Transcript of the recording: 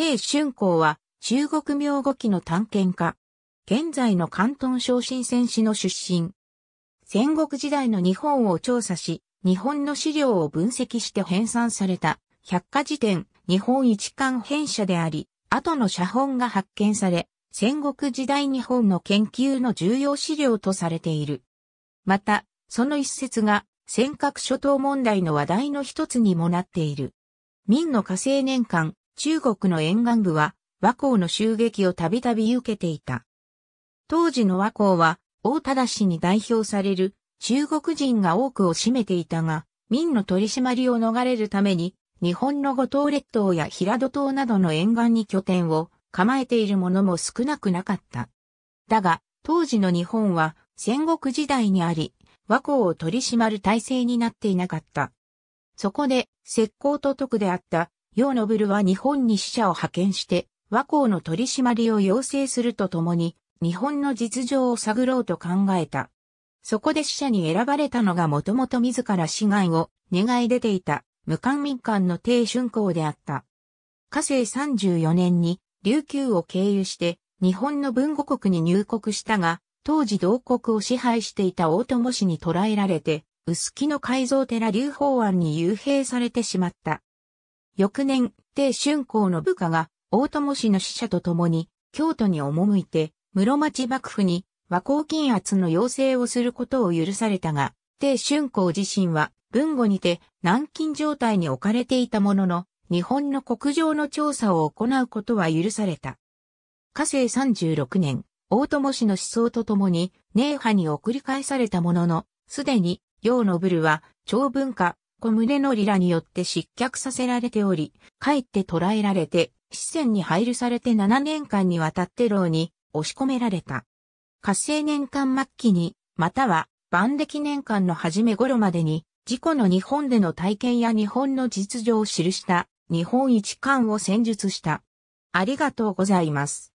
鄭春光は中国名語期の探検家。現在の関東昇進戦士の出身。戦国時代の日本を調査し、日本の資料を分析して編纂された百科事典日本一貫編者であり、後の写本が発見され、戦国時代日本の研究の重要資料とされている。また、その一節が尖閣諸島問題の話題の一つにもなっている。明の火星年間、中国の沿岸部は倭寇の襲撃をたびたび受けていた。当時の和光は、大忠氏に代表される中国人が多くを占めていたが、民の取り締まりを逃れるために、日本の五島列島や平戸島などの沿岸に拠点を構えているものも少なくなかった。だが、当時の日本は戦国時代にあり、倭寇を取り締まる体制になっていなかった。そこで、石膏と徳であったヨーノブルは日本に使者を派遣して、和光の取り締まりを要請するとともに、日本の実情を探ろうと考えた。そこで死者に選ばれたのがもともと自ら死害を願い出ていた無官民間の帝春公であった。火星34年に琉球を経由して日本の文語国に入国したが、当時同国を支配していた大友氏に捕らえられて、薄木の改造寺流法案に幽閉されてしまった。翌年、帝春光の部下が、大友氏の使者と共に、京都に赴いて、室町幕府に和光金圧の要請をすることを許されたが、帝春光自身は、文後にて軟禁状態に置かれていたものの、日本の国情の調査を行うことは許された。火星36年、大友氏の思想とともに、寧波に送り返されたものの、すでに、陽のブルは、長文化、小胸のリラによって失脚させられており、かえって捕らえられて、視線に配慮されて7年間にわたって牢に押し込められた。活性年間末期に、または、万暦年間の初め頃までに、事故の日本での体験や日本の実情を記した、日本一巻を戦術した。ありがとうございます。